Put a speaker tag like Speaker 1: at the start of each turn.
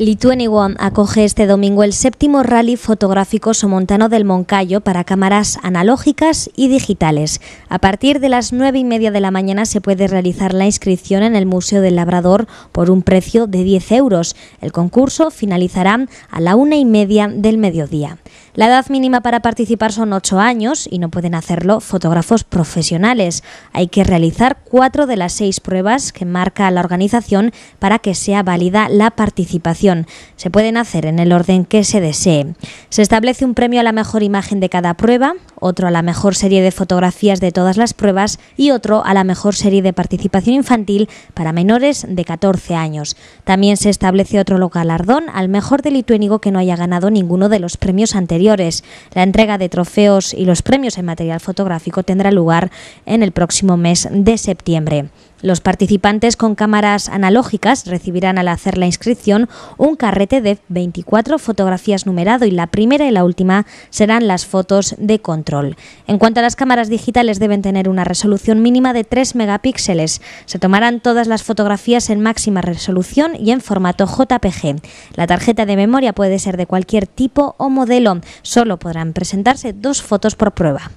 Speaker 1: One acoge este domingo el séptimo rally fotográfico somontano del Moncayo para cámaras analógicas y digitales. A partir de las nueve y media de la mañana se puede realizar la inscripción en el Museo del Labrador por un precio de 10 euros. El concurso finalizará a la una y media del mediodía. La edad mínima para participar son 8 años y no pueden hacerlo fotógrafos profesionales. Hay que realizar cuatro de las seis pruebas que marca la organización para que sea válida la participación. Se pueden hacer en el orden que se desee. Se establece un premio a la mejor imagen de cada prueba, otro a la mejor serie de fotografías de todas las pruebas y otro a la mejor serie de participación infantil para menores de 14 años. También se establece otro galardón al mejor delituénigo que no haya ganado ninguno de los premios anteriores anteriores. La entrega de trofeos y los premios en material fotográfico tendrá lugar en el próximo mes de septiembre. Los participantes con cámaras analógicas recibirán al hacer la inscripción un carrete de 24 fotografías numerado y la primera y la última serán las fotos de control. En cuanto a las cámaras digitales deben tener una resolución mínima de 3 megapíxeles. Se tomarán todas las fotografías en máxima resolución y en formato JPG. La tarjeta de memoria puede ser de cualquier tipo o modelo. Solo podrán presentarse dos fotos por prueba.